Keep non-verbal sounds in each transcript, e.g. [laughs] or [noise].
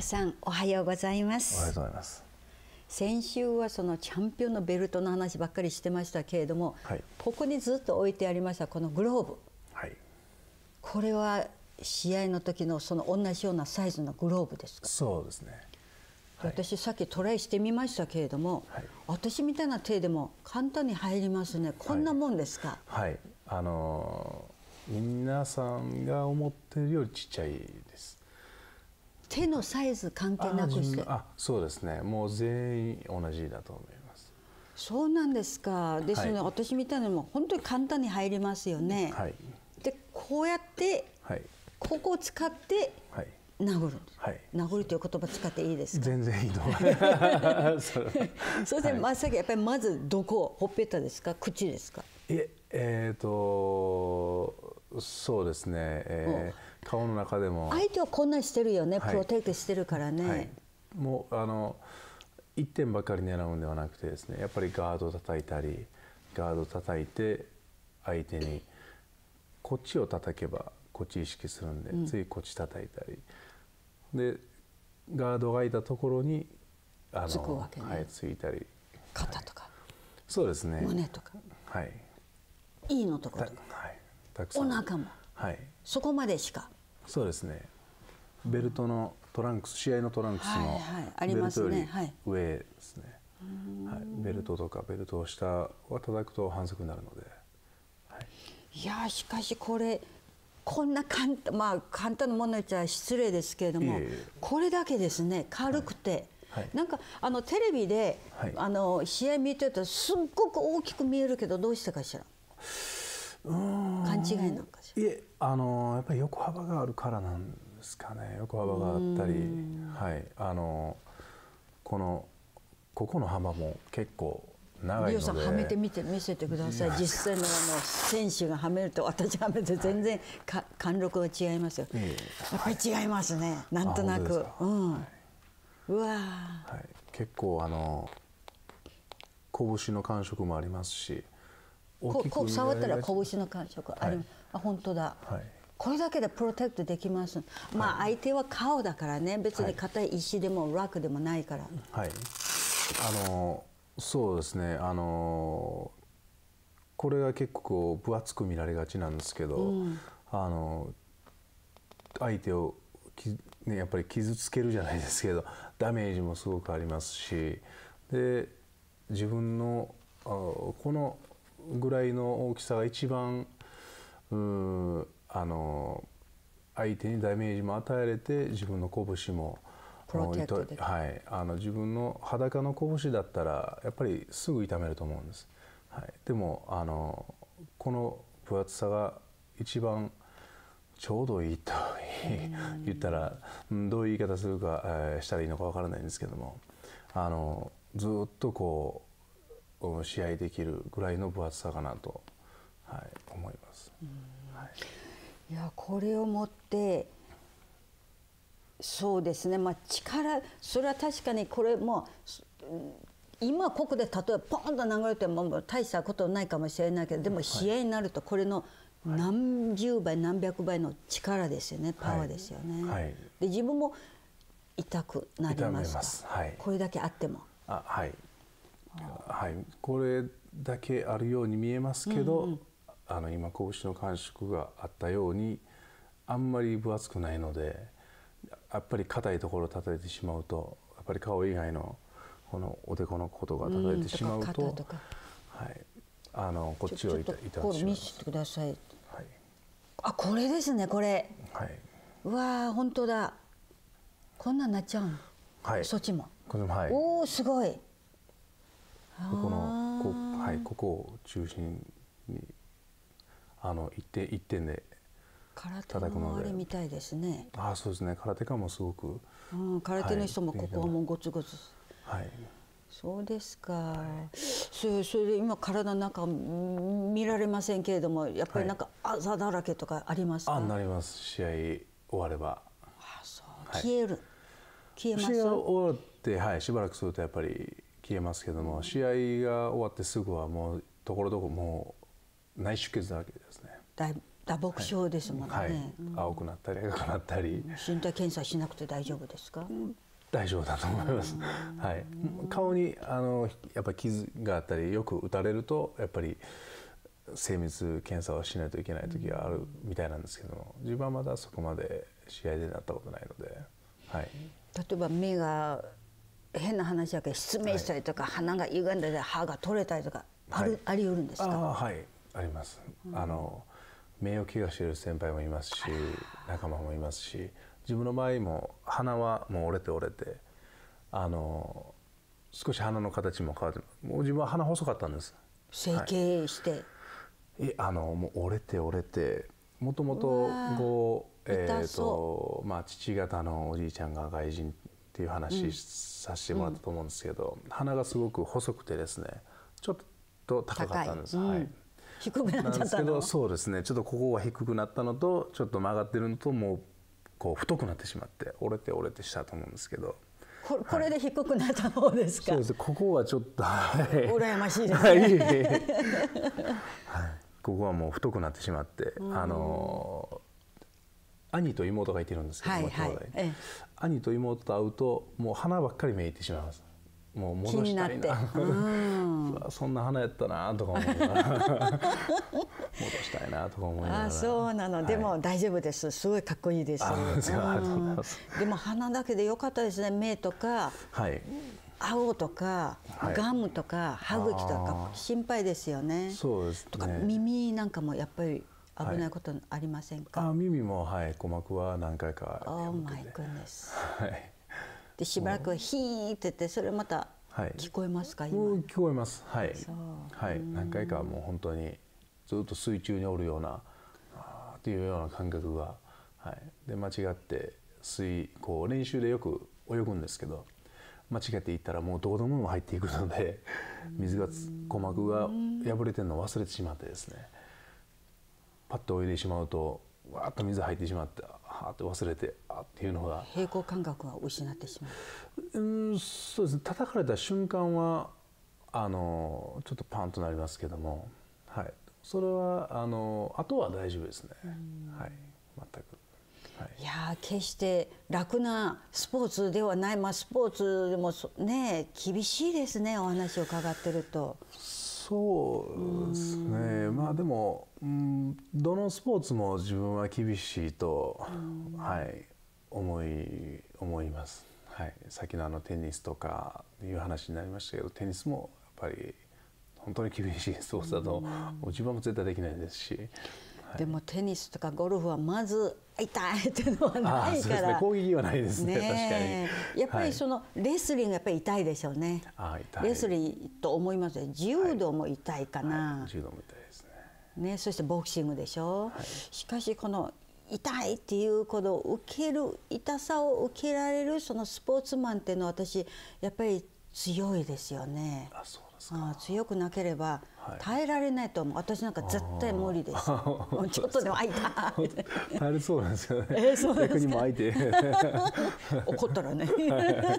さんおはようございますおはようございます先週はそのチャンピオンのベルトの話ばっかりしてましたけれども、はい、ここにずっと置いてありましたこのグローブ、はい、これは試合の時のその同じようなサイズのグローブですかそうですね、はい、私さっきトライしてみましたけれども、はい、私みたいな手でも簡単に入りますねこんなもんですかはいあのー皆さんが思ってるよりちっちゃいです手のサイズ関係なくしてあそうですねもう全員同じだと思いますそうなんですかですので、はい、私みたいなのも本当に簡単に入りますよね、はい、でこうやって、はい、ここを使って殴る、はい、殴るという言葉を使っていいですか全然いいと思いますそうでして真っ先やっぱりまずどこほっぺたですか口ですかええー、とそうですね、えー、顔の中でも相手はこんなしてるよね、はい、プロテクトしてるからね、はい、もうあの1点ばかり狙うんではなくてですねやっぱりガード叩いたりガード叩いて相手にこっちを叩けばこっち意識するんで、うん、ついこっち叩いたりでガードが空いたところにあのつくわけ、ね、はい、ついたり肩とか、はい、そうですね胸とかはいいいのところとかはいたくさんお腹もはいそこまでしかそうですねベルトのトランクス試合のトランクスのベルトより上ですね,、はいベルトとかベルトを下は叩くと反則になるので、はい、いやしかしこれこんな簡単,、まあ、簡単なもの言っちゃ失礼ですけれどもこれだけですね軽くて。はいはい、なんかあのテレビで、はい、あの試合見てるとすっごく大きく見えるけどどうしてかしら勘違いなんかしらいえあのやっぱり横幅があるからなんですかね横幅があったりはいあのこのここの幅も結構長いのでリオさんはめてみて見せてください実際のあの選手がはめると私はめて全然か、はい、貫禄が違いますよ、えー、やっぱり違いますね、はい、なんとなくうん、はい、うわ、はい、結構あの拳の感触もありますしここう触ったら拳の感触あり、はい、あ本当だ、はい、これだけでプロテクトできます、まあ相手は顔だからね別に硬い石でも楽でもないからはいあのそうですねあのこれが結構分厚く見られがちなんですけど、うん、あの相手をね、やっぱり傷つけるじゃないですけどダメージもすごくありますしで自分のこのぐらいの大きさが一番うあの相手にダメージも与えれて自分の拳もはい、あの自分の裸の拳だったらやっぱりすぐ痛めると思うんです、はい、でもあのこの分厚さが一番ちょうどいいと言ったら、うん、どういう言い方するか、えー、したらいいのか分からないんですけどもあのずっとこう試合できるぐらいの分厚さかなと、はい、思います。はい、いやこれをもってそうですね、まあ、力それは確かにこれも今ここで例えばポンと流れても大したことないかもしれないけどでも試合になるとこれの何十倍何百倍の力ですよねパワーですよね。はい、で自分も痛くなりますかます、はい、これだけあっても。あはいはい、これだけあるように見えますけど、うんうん、あの今拳の感触があったようにあんまり分厚くないのでやっぱり硬いところを叩いてしまうとやっぱり顔以外のこのおでこのことが叩いてしまうとうんと、はい、あのこっちを痛いてしま見せてはい、あこれですねこれ、はい、うわ本当だこんなんなっちゃうん、はい、そっちもこれも、はい、おおすごいい、ここを中心にあの一点一点で空手の周りみたいですねああそうですね空手家もすごく、うん、空手の人もここはもうゴツゴツはいそうですか、はい、そそれで今体の中見られませんけれどもやっぱりなんかあざだらけとかありますか、はい、あなります試合終わればあそう、はい、消える消えます終わって、はい、しばらくするとやっぱり消えますけども、試合が終わってすぐはもうところどころもう内出血だわけですね大打撲症ですもんね、はいはい青くなったり赤くなったり身体検査しなくて大丈夫ですか、大丈夫だと思います、はい、顔にあのやっぱ傷があったりよく打たれるとやっぱり精密検査をしないといけない時があるみたいなんですけども自分はまだそこまで試合でなったことないので、はい、例えば目が変な話やけど失明したりとか、鼻が歪んだり歯が取れたりとかある、あり得るんですかはいあります、あの名誉怪我してる先輩もいますし仲間もいますし自分の場合も鼻はもう折れて折れてあの少し鼻の形も変わってもう自分は鼻細かったんです整形して、はい、あのもう折れて折れてもともとこうえーとまあ、父方のおじいちゃんが外人っていう話させてもらったと思うんですけど、うん、鼻がすごく細くてですねちょっと高かったんです。はい低くなっちゃったのそうですねちょっとここが低くなったのとちょっと曲がってるのともうこう太くなってしまって折れて折れてしたと思うんですけどここれで低くなった方ですか、はい、すここはちょっと、はい、羨ましいですね、はい、[laughs] ここはもう太くなってしまって、あの兄と妹がいてるんですけど、はいはい、ええ、兄と妹と会うともう花ばっかり見えてしまいますもう戻したいな [laughs] そんな花やったなとか思い [laughs] 戻したいなとか思いながらあそうなの、はい、でも大丈夫ですすごいかっこいいですでも花だけでよかったですね目とか、はい、青とか、はい、ガムとか歯茎とか心配ですよねそうです、ね、とか耳なんかもやっぱり危ないことありませんか、はい、あ耳も、はい、鼓膜は何回か破けて、oh、はい、でしばらくヒーって言ってそれまた聞こえますか、はい、今聞こえますはい、はい、何回かもう本当にずっと水中におるようなあっていうような感覚が、はい、で間違って水こう練習でよく泳ぐんですけど間違えていったらもうどこでも入っていくので水が鼓膜が破れてるのを忘れてしまってですねパッと泳いでしまうとわーっと水入ってしまってはーって忘れてあっていうのが平行感覚は失ってしまううんそうですね叩かれた瞬間はあのちょっとパンとなりますけども、はい、それはあのあとは大丈夫ですね、はい、全く。はい、いや決して楽なスポーツではない、まあ、スポーツでもね厳しいですねお話を伺ってると。そうですねまあでも、うん、どのスポーツも自分は厳しいと、はい思い思います、はい、さっきのあのテニスとかいう話になりましたけどテニスもやっぱり本当に厳しいスポーツだと自分も絶対できないですし。でもテニスとかゴルフはまず痛いっていうのはないから、ね、攻撃はないですね、ね、確かにやっぱりその、レスリングやっぱり痛いでしょうねレスリングと思いますね柔道も痛いかな、はいはい、柔道も痛いですねねそしてボクシングでしょ、はい、しかしこの痛いっていうこの受ける痛さを受けられるそのスポーツマンっていうのは私やっぱり強いですよねあそうですか強くなければ耐えられないと思う、はい、私なんか絶対無理ですちょっとでも開いた [laughs] 耐えれそうなんですよね、えー、逆にも開いて [laughs] 怒ったらね、は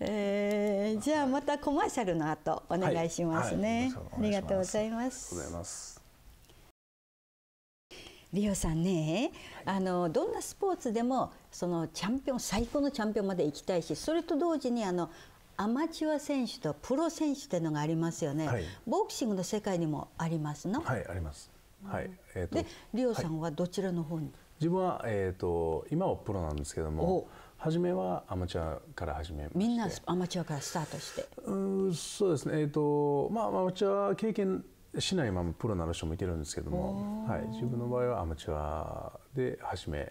えー、じゃあまたコマーシャルの後お願いしますね、はいはい、ありがとうございますリオさんね、あのどんなスポーツでもそのチャンピオン最高のチャンピオンまで行きたいしそれと同時にあのアマチュア選手とプロ選手というのがありますよね、はい、ボクシングの世界にもありますのはいあります、はいえーと、とでリオさんはどちらの方に、はい、自分は、えーと、今はプロなんですけども初めはアマチュアから始めみんなアマチュアからスタートしてうんそうですねえっ、ー、とまあアマチュア経験しないままプロになる人もいてるんですけども、はい、自分の場合はアマチュアで始め、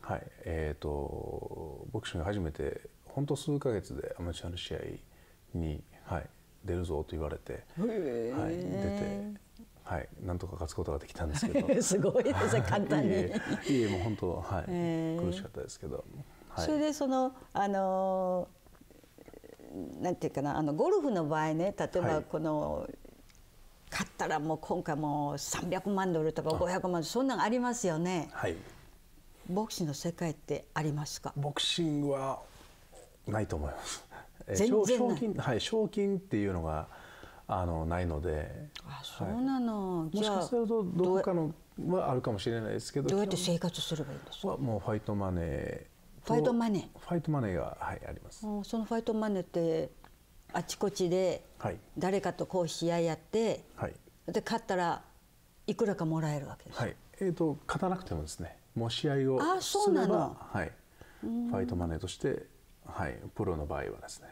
はいえーとボクシング初めて本当数ヶ月でアマチュアの試合に、はい、出るぞと言われて、はい、出て。はい、なんとか勝つことができたんですけどすごいですね簡単にいいえもう本当はい、えー、苦しかったですけど、はい、それでそのあのー、なんていうかなあのゴルフの場合ね例えばこの、はい買ったらもう今回もう300万ドルとか500万そんなのありますよね、はい、ボクシングの世界ってありますかボクシングはないと思います。賞金はい賞金っていうのがあのないので。あそうなの。はい、もしかするとどこかのはあるかもしれないですけど。どうやって生活すればいいんですか。もうファイトマネー。ファイトマネー。ファイトマネーがはいあります。そのファイトマネーってあちこちで誰かとこう試合やって、はい、で勝ったらいくらかもらえるわけです。はい。えっ、ー、と勝たなくてもですね、もう試合をあそうなの。はい。ファイトマネーとして。はい、プロの場合はですね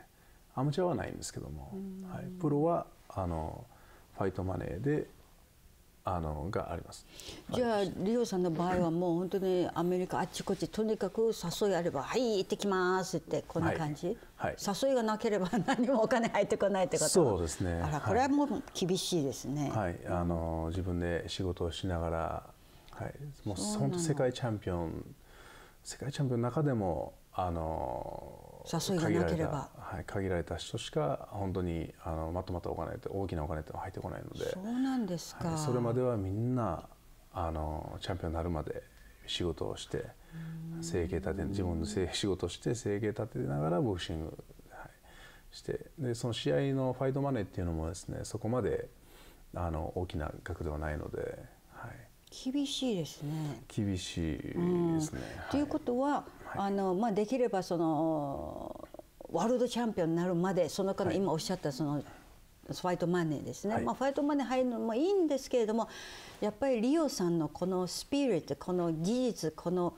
アマチュアはないんですけども、はい、プロはあのファイトマネーであのがありますじゃあリオさんの場合はもう本当にアメリカあっちこっちとにかく誘いあれば「はい行ってきます」ってこんな感じ、はい、はい、誘いがなければ [laughs] 何もお金入ってこないってことそうですねあらこれはもう厳しいですね、はい、はい、あの自分で仕事をしながら、はい、もう本当世界チャンピオン世界チャンピオンの中でもあの誘いがなければはい、限られた人しか本当にあのまとまったお金って大きなお金って入ってこないのでそうなんですか、はい、それまではみんなあのチャンピオンになるまで仕事をして生計立て自分の仕事をして生計立てながらボクシング、はい、してでその試合のファイトマネーっていうのもですねそこまであの大きな額ではないので、はい、厳しいですね厳しいですね、ということは、はいあのまあ、できればそのワールドチャンピオンになるまでその間、今おっしゃったそのファイトマネーですね、はい、まあ、ファイトマネー入るのもいいんですけれどもやっぱりリオさんのこのスピリットこの技術この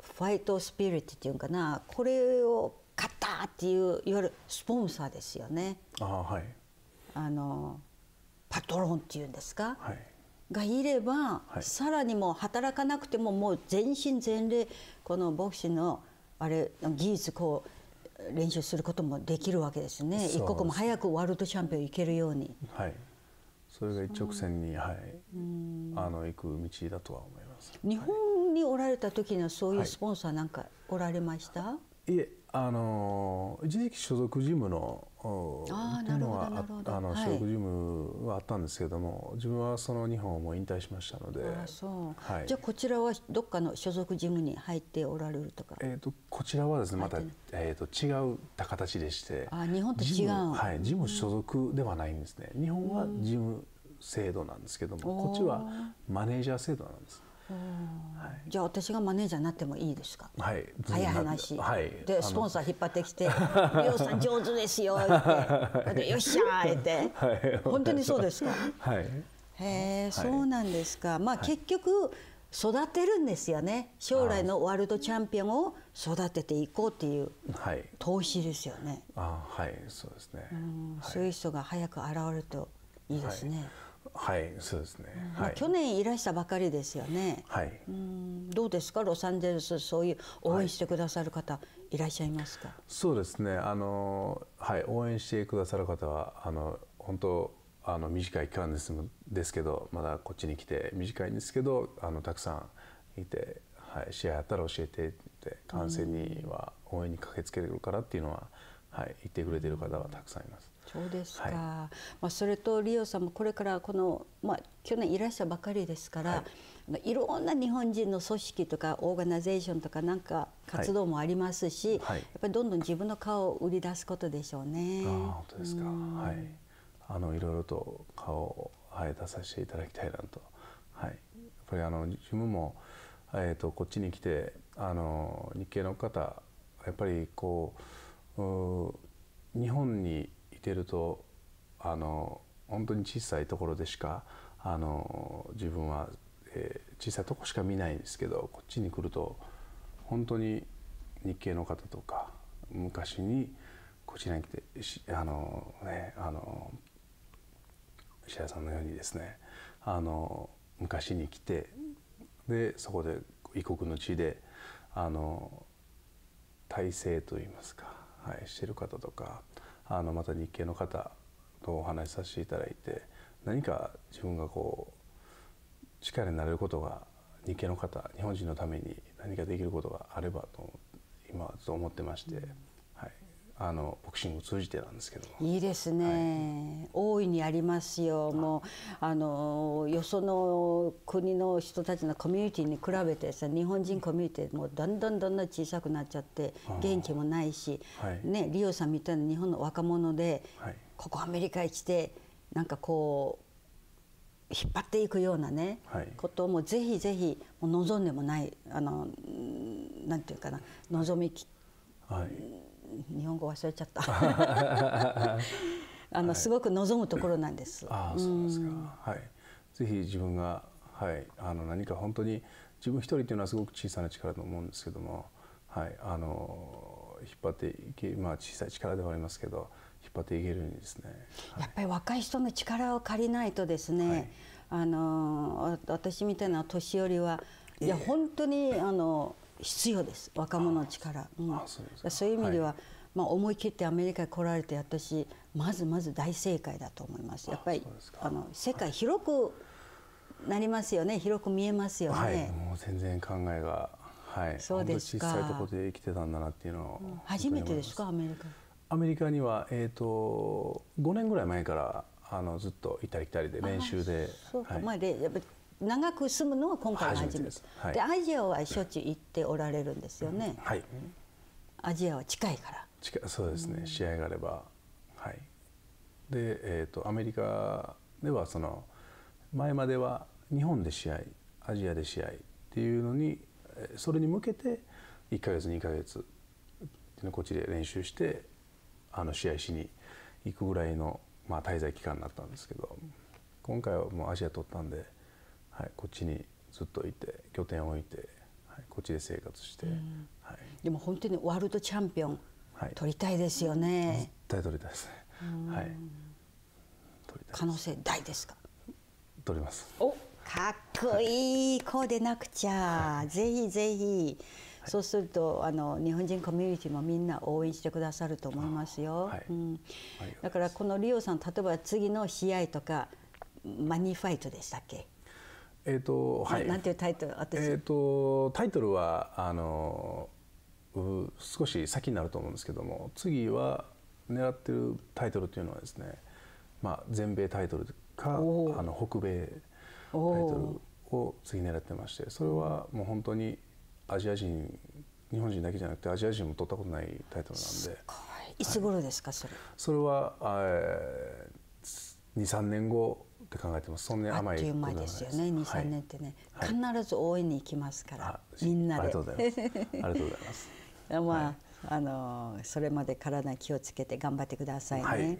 ファイトスピリットっていうかなこれを買ったっていういわゆるスポンサーですよね。あはい、あのパトロンっていうんですか、はい、がいれば、はい、さらにもう働かなくてももう全身全霊この牧師のあれ技術こう練習することもできるわけですね一刻も早くワールドチャンピオン行けるように。はいそれが一直線に、はい、あの行く道だとは思います日本におられた時のそういうスポンサーなんかおられました、はい、いえあの一時期所属事務のというのはあの、所属事務はあったんですけども自分はその日本をもう引退しましたのではい、じゃあこちらはどっかの所属事務に入っておられるとか、えーと、こちらはですねまた、えーと、違った形でしてあ日本と違うはい事務所属ではないんですね、うん、日本は事務制度なんですけどもこっちはマネージャー制度なんですはい、じゃあ私がマネージャーになってもいいですか、はい、早い話、はい、でスポンサー引っ張ってきて [laughs]「美容さん上手ですよ」って「よっしゃー」って、はい、本当にそうですか、はい、へえ、そうなんですかまあ、結局育てるんですよね将来のワールドチャンピオンを育てていこうっていう投資ですよね、あはいそうですね、うん、そういう人が早く現れるといいですね、はいそうですね、まあ、去年いらしたばかりですよね、はい、うんどうですかロサンゼルスそういう応援してくださる方、い、らっしゃいますかそうですねあの、はい、応援してくださる方はあの本当あの短い期間ですですけどまだこっちに来て短いんですけどあのたくさんいて、はい、試合あったら教えてって観戦には応援に駆けつけるからっていうのは、はい、言ってくれてる方はたくさんいます。そうですか、はい、まあ、それとリオさんもこれからこの、まあ、去年いらっしたばかりですから、はい、いろんな日本人の組織とかオーガナゼーションとかなんか活動もありますし、はい、やっぱりどんどん自分の顔を売り出すことでしょうね。あ本当ですか、はい、あのいろいろと顔を、はい、出させていただきたいなと、はい、やっぱりあの自分も、えーと、とこっちに来てあの日系の方やっぱりこう日本にいてるとあの本当に小さいところでしかあの自分は、えー、小さいとこしか見ないんですけどこっちに来ると本当に日系の方とか昔にこちらに来てあのねあの石原さんのようにですねあの昔に来てでそこで異国の地であの体制といいますか、はい、してる方とかあのまた日系の方とお話しさせていただいて何か自分がこう力になれることが日系の方日本人のために何かできることがあればと今ずっと思ってまして。あのボクシングを通じてなんですけどいいですね、はい、大いにありますよもうあのよその国の人たちのコミュニティに比べてさ日本人コミュニティもうどんどんどんどん小さくなっちゃって元気もないし、はい、ね、リオさんみたいな日本の若者で、はい、ここアメリカへ来てなんかこう引っ張っていくようなね、はい、こともぜひぜひ望んでもないあのなんていうかな望みき、はい、日本語忘れちゃった [laughs] あの、はい、すごく望むところなんです。あそうですか、はい、ぜひ自分が、はい、あの何か本当に自分一人というのはすごく小さな力だと思うんですけども、はい、あの引っ張っていけ、まあ、小さい力ではありますけど引っ張っていけるんですね、やっぱり若い人の力を借りないとですね、はい、あの私みたいな年寄りはいや本当にあの。必要です若者の力、うん、そういう意味では、はい、まあ、思い切ってアメリカに来られて私まずまず大正解だと思いますやっぱりあの世界広くなりますよね、はい、広く見えますよね、はい、もう全然考えがはいそうですか小さいところで生きてたんだなっていうのを、うん、初めてですかアメリカアメリカには、えーと、と5年ぐらい前からあのずっと行ったり来たりで練習で。そうか、はい、まあ、でやっぱり長く住むのは今回の初めてです、はい、でアジアはしょっちゅう行っておられるんですよね、はいアジアは近いから近そうですね、うん、試合があればはいで、えーと、アメリカではその前までは日本で試合アジアで試合っていうのにそれに向けて1か月2か月こっちで練習してあの試合しに行くぐらいの、まあ、滞在期間になったんですけど今回はもうアジア取ったんで。はい、こっちにずっといて拠点を置いて、はい、こっちで生活して、はい、でも本当にワールドチャンピオン、はい、取りたいですよね絶対取りたいですねはい取りたい可能性大ですか取りますおかっこいい、こうでなくちゃ、はい、ぜひぜひ、そうするとあの日本人コミュニティもみんな応援してくださると思いますよ、はい、うん、だからこのリオさん例えば次の試合とかマニファイトでしたっけえっ、ー、とはい。なんていうタイトル私。えっ、ー、とタイトルはあの少し先になると思うんですけども、次は狙ってるタイトルというのはですね、まあ全米タイトルかあの北米タイトルを次狙ってまして、それはもう本当にアジア人日本人だけじゃなくてアジア人も取ったことないタイトルなんで。い。いつ頃ですか、はい、それ。それは、ええ。二三年後って考えてます。そんなに甘いあっという間ですよね。2、3年ってね、はい、必ず応援に行きますから、みんなで。ありがとうございます。ありがとうございます。[laughs] まあ、あのそれまで体に気をつけて頑張ってくださいね。はい、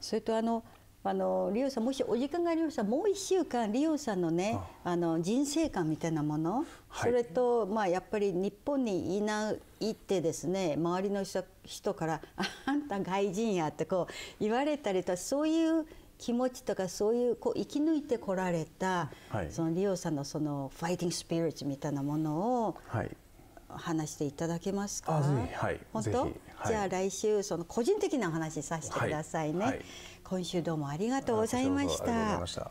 それとあの。あのリオさんもしお時間がありましたらもう一週間リオさんのねあの人生観みたいなもの、はい、それと、まあ、やっぱり日本にいないってですね周りの人から「あんた外人や」ってこう言われたりとそういう気持ちとかそういうこう生き抜いてこられた、はい、そのリオさんのそのファイティングスピリッツみたいなものを、はい、話していただけますか。はい、本当、はい、じゃあ来週その個人的な話させてくださいね、はいはい、今週どうもありがとうございました。